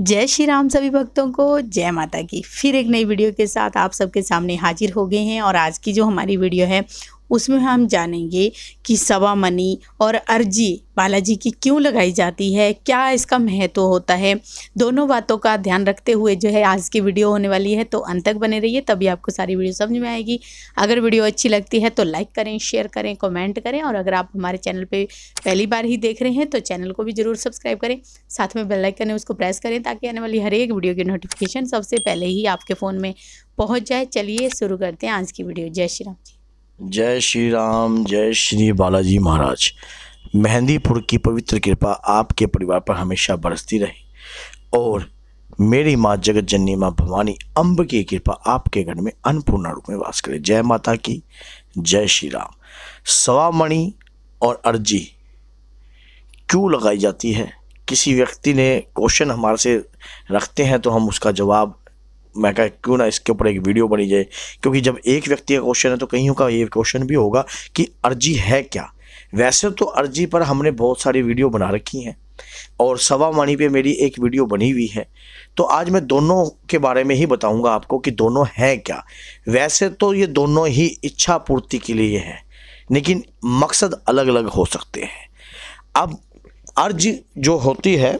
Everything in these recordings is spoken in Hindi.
जय श्री राम सभी भक्तों को जय माता की फिर एक नई वीडियो के साथ आप सबके सामने हाजिर हो गए हैं और आज की जो हमारी वीडियो है उसमें हम जानेंगे कि सवा मनी और अर्जी बालाजी की क्यों लगाई जाती है क्या इसका महत्व होता है दोनों बातों का ध्यान रखते हुए जो है आज की वीडियो होने वाली है तो अंत तक बने रहिए तभी आपको सारी वीडियो समझ में आएगी अगर वीडियो अच्छी लगती है तो लाइक करें शेयर करें कमेंट करें और अगर आप हमारे चैनल पर पहली बार ही देख रहे हैं तो चैनल को भी ज़रूर सब्सक्राइब करें साथ में बेलाइकन है उसको प्रेस करें ताकि आने वाली हर एक वीडियो की नोटिफिकेशन सबसे पहले ही आपके फ़ोन में पहुँच जाए चलिए शुरू करते हैं आज की वीडियो जय श्री राम जी जय श्री राम जय श्री बालाजी महाराज मेहंदीपुर की पवित्र कृपा आपके परिवार पर हमेशा बरसती रहे और मेरी माँ जगत जननी माँ भवानी अम्ब की कृपा आपके घर में अन्नपूर्णा रूप में वास करे जय माता की जय श्री राम सवा मणि और अर्जी क्यों लगाई जाती है किसी व्यक्ति ने क्वेश्चन हमारे से रखते हैं तो हम उसका जवाब मैं कह क्यों ना इसके ऊपर एक वीडियो बनी जाए क्योंकि जब एक व्यक्ति का क्वेश्चन है तो कहीं का ये क्वेश्चन भी होगा कि अर्जी है क्या वैसे तो अर्जी पर हमने बहुत सारी वीडियो बना रखी हैं और सवा वाणी पे मेरी एक वीडियो बनी हुई है तो आज मैं दोनों के बारे में ही बताऊंगा आपको कि दोनों हैं क्या वैसे तो ये दोनों ही इच्छा पूर्ति के लिए हैं लेकिन मकसद अलग अलग हो सकते हैं अब अर्ज जो होती है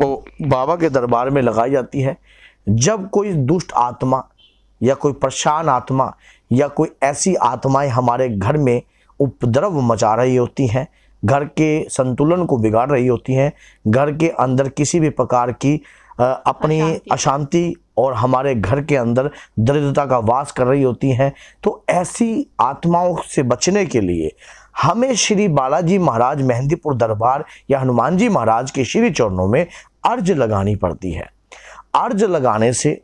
वो बाबा के दरबार में लगाई जाती है जब कोई दुष्ट आत्मा या कोई परेशान आत्मा या कोई ऐसी आत्माएं हमारे घर में उपद्रव मचा रही होती हैं घर के संतुलन को बिगाड़ रही होती हैं घर के अंदर किसी भी प्रकार की अपनी अशांति और हमारे घर के अंदर दरिद्रता का वास कर रही होती हैं तो ऐसी आत्माओं से बचने के लिए हमें श्री बालाजी महाराज मेहंदीपुर दरबार या हनुमान जी महाराज के श्री चरणों में अर्ज लगानी पड़ती है अर्ज लगाने से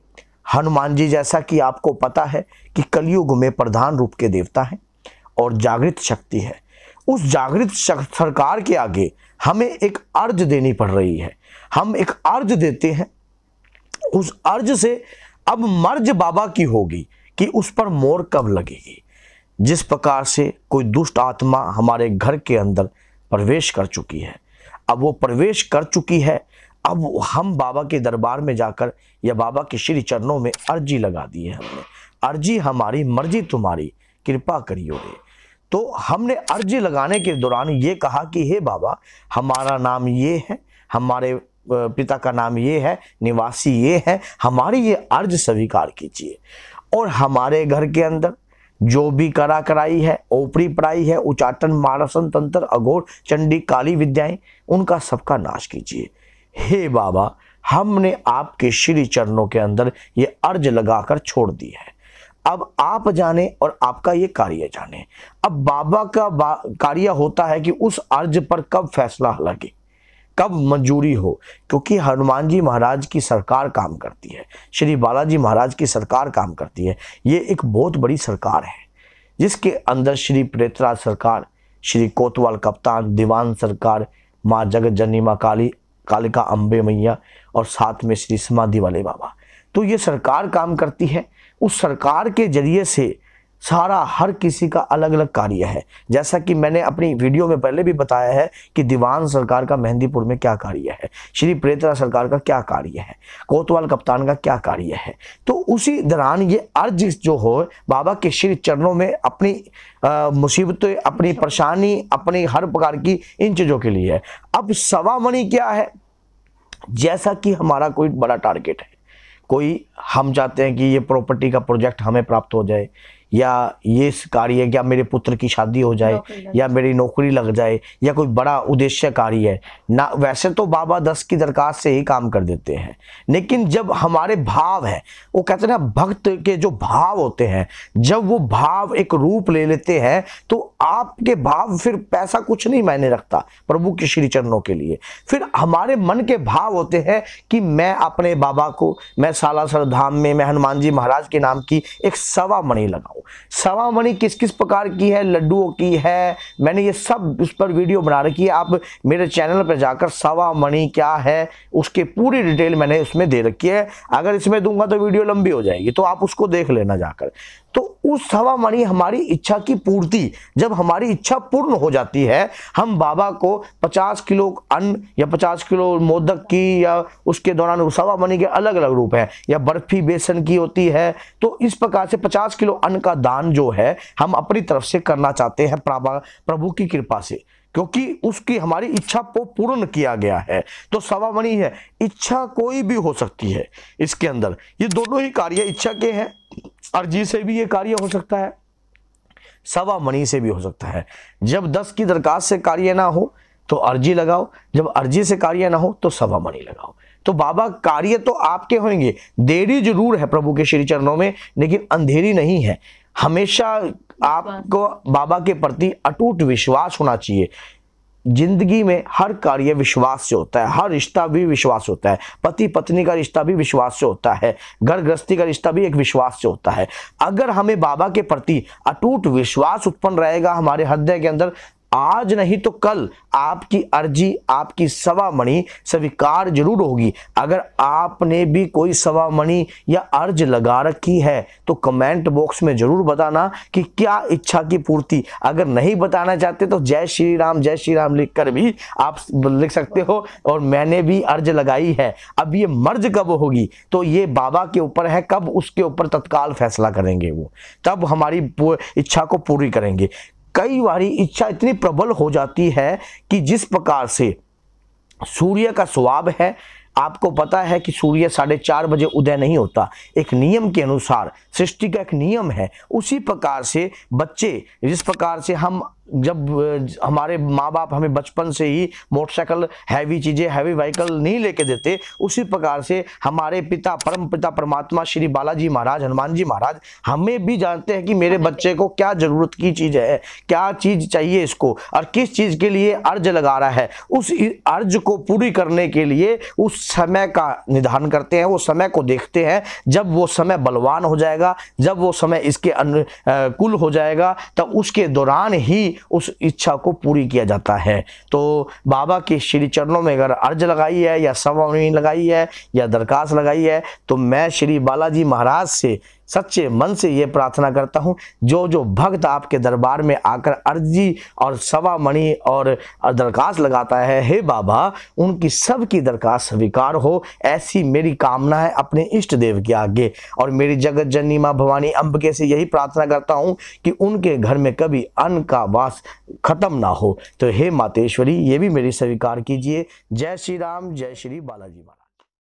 हनुमान जी जैसा कि आपको पता है कि कलयुग में प्रधान रूप के देवता हैं और जागृत शक्ति है उस जागृत सरकार के आगे हमें एक अर्ज देनी पड़ रही है हम एक अर्ज देते हैं उस अर्ज से अब मर्ज बाबा की होगी कि उस पर मोर कब लगेगी जिस प्रकार से कोई दुष्ट आत्मा हमारे घर के अंदर प्रवेश कर चुकी है अब वो प्रवेश कर चुकी है अब हम बाबा के दरबार में जाकर या बाबा के श्री चरणों में अर्जी लगा दी है हमने अर्जी हमारी मर्जी तुम्हारी कृपा करियो रे तो हमने अर्जी लगाने के दौरान ये कहा कि हे बाबा हमारा नाम ये है हमारे पिता का नाम ये है निवासी ये है हमारी ये अर्ज स्वीकार कीजिए और हमारे घर के अंदर जो भी करा कराई है ओपरी पढ़ाई है उचाटन मारसन तंत्र अघोर चंडी काली विद्याएं उनका सबका नाश कीजिए हे बाबा हमने आपके श्री चरणों के अंदर ये अर्ज लगाकर छोड़ दी है अब आप जाने और आपका ये कार्य जाने अब बाबा का बा, कार्य होता है कि उस अर्ज पर कब फैसला लगे कब मंजूरी हो क्योंकि हनुमान जी महाराज की सरकार काम करती है श्री बालाजी महाराज की सरकार काम करती है ये एक बहुत बड़ी सरकार है जिसके अंदर श्री प्रेतराज सरकार श्री कोतवाल कप्तान दीवान सरकार माँ जगत जननी माँ काली कालिका अम्बे मैया और साथ में श्री समाधि वाले बाबा तो ये सरकार काम करती है उस सरकार के जरिए से सारा हर किसी का अलग अलग कार्य है जैसा कि मैंने अपनी वीडियो में पहले भी बताया है कि दीवान सरकार का मेहंदीपुर में क्या कार्य है श्री प्रेतरा सरकार का क्या कार्य है कोतवाल कप्तान का क्या कार्य है तो उसी दौरान ये अर्ज जो हो बाबा के श्री चरणों में अपनी मुसीबतें अपनी परेशानी अपनी हर प्रकार की इन चीज़ों के लिए है अब सवा मणि क्या है जैसा कि हमारा कोई बड़ा टारगेट है कोई हम चाहते हैं कि ये प्रॉपर्टी का प्रोजेक्ट हमें प्राप्त हो जाए या ये कार्य है या मेरे पुत्र की शादी हो जाए या मेरी नौकरी लग जाए या कोई बड़ा उद्देश्य कार्य है ना वैसे तो बाबा दस की दरखास्त से ही काम कर देते हैं लेकिन जब हमारे भाव हैं वो कहते हैं भक्त के जो भाव होते हैं जब वो भाव एक रूप ले लेते हैं तो आपके भाव फिर पैसा कुछ नहीं मायने रखता प्रभु के श्री चरणों के लिए फिर हमारे मन के भाव होते हैं कि मैं अपने बाबा को मैं सालासर धाम में मैं हनुमान जी महाराज के नाम की एक सवा मणि लगाऊ हूँ सवा मणि किस किस प्रकार की है लड्डुओं की है मैंने ये सब उस पर वीडियो बना रखी है आप मेरे चैनल पर जाकर सवा मणि क्या है उसके पूरी डिटेल मैंने उसमें दे रखी है अगर इसमें दूंगा तो वीडियो लंबी हो जाएगी तो आप उसको देख लेना जाकर तो उस हवा मानिए हमारी इच्छा की पूर्ति जब हमारी इच्छा पूर्ण हो जाती है हम बाबा को 50 किलो अन्न या 50 किलो मोदक की या उसके दौरान सवा मणि के अलग अलग रूप है या बर्फी बेसन की होती है तो इस प्रकार से 50 किलो अन्न का दान जो है हम अपनी तरफ से करना चाहते हैं प्रभु की कृपा से क्योंकि उसकी हमारी इच्छा को पूर्ण किया गया है तो सवामणि है इच्छा कोई भी हो सकती है इसके अंदर ये दोनों ही कार्य इच्छा के हैं अर्जी से भी ये कार्य हो सकता है सवा मणि से भी हो सकता है जब दस की दरखास्त से कार्य ना हो तो अर्जी लगाओ जब अर्जी से कार्य ना हो तो सवा मणि लगाओ तो बाबा कार्य तो आपके होंगे देरी जरूर है प्रभु के श्री चरणों में लेकिन अंधेरी नहीं है हमेशा आपको बाबा के प्रति अटूट विश्वास होना चाहिए जिंदगी में हर कार्य विश्वास से होता है हर रिश्ता भी विश्वास होता है पति पत्नी का रिश्ता भी विश्वास से होता है घर गृहस्थी का रिश्ता भी एक विश्वास से होता है अगर हमें बाबा के प्रति अटूट विश्वास उत्पन्न रहेगा हमारे हृदय के अंदर आज नहीं तो कल आपकी अर्जी आपकी सवा मणि स्वीकार जरूर होगी अगर आपने भी कोई सवा मणि या अर्ज लगा रखी है तो कमेंट बॉक्स में जरूर बताना कि क्या इच्छा की पूर्ति अगर नहीं बताना चाहते तो जय श्री राम जय श्री राम लिख कर भी आप लिख सकते हो और मैंने भी अर्ज लगाई है अब ये मर्ज कब होगी तो ये बाबा के ऊपर है कब उसके ऊपर तत्काल फैसला करेंगे वो तब हमारी इच्छा को पूरी करेंगे कई बार इच्छा इतनी प्रबल हो जाती है कि जिस प्रकार से सूर्य का स्वभाव है आपको पता है कि सूर्य साढ़े चार बजे उदय नहीं होता एक नियम के अनुसार सृष्टि का एक नियम है उसी प्रकार से बच्चे जिस प्रकार से हम जब हमारे माँ बाप हमें बचपन से ही मोटरसाइकिल हैवी चीज़ें हैवी व्हीकल नहीं लेके देते उसी प्रकार से हमारे पिता परम पिता परमात्मा श्री बालाजी महाराज हनुमान जी महाराज हमें भी जानते हैं कि मेरे बच्चे को क्या ज़रूरत की चीज़ है क्या चीज़ चाहिए इसको और किस चीज़ के लिए अर्ज लगा रहा है उस अर्ज को पूरी करने के लिए उस समय का निधान करते हैं वो समय को देखते हैं जब वो समय बलवान हो जाएगा जब वो समय इसके अनुकूल हो जाएगा तब उसके दौरान ही उस इच्छा को पूरी किया जाता है तो बाबा के श्री चरणों में अगर अर्ज लगाई है या सवानी लगाई है या दरखास्त लगाई है तो मैं श्री बालाजी महाराज से सच्चे मन से ये प्रार्थना करता हूँ जो जो भक्त आपके दरबार में आकर अर्जी और सवा मणि और दरखास्त लगाता है हे बाबा उनकी सब की दरखास्त स्वीकार हो ऐसी मेरी कामना है अपने इष्ट देव के आगे और मेरी जगत जननी माँ भवानी अंबके से यही प्रार्थना करता हूँ कि उनके घर में कभी अन्न का वास खत्म ना हो तो हे मातेश्वरी ये भी मेरी स्वीकार कीजिए जय श्री राम जय श्री बालाजी महाराज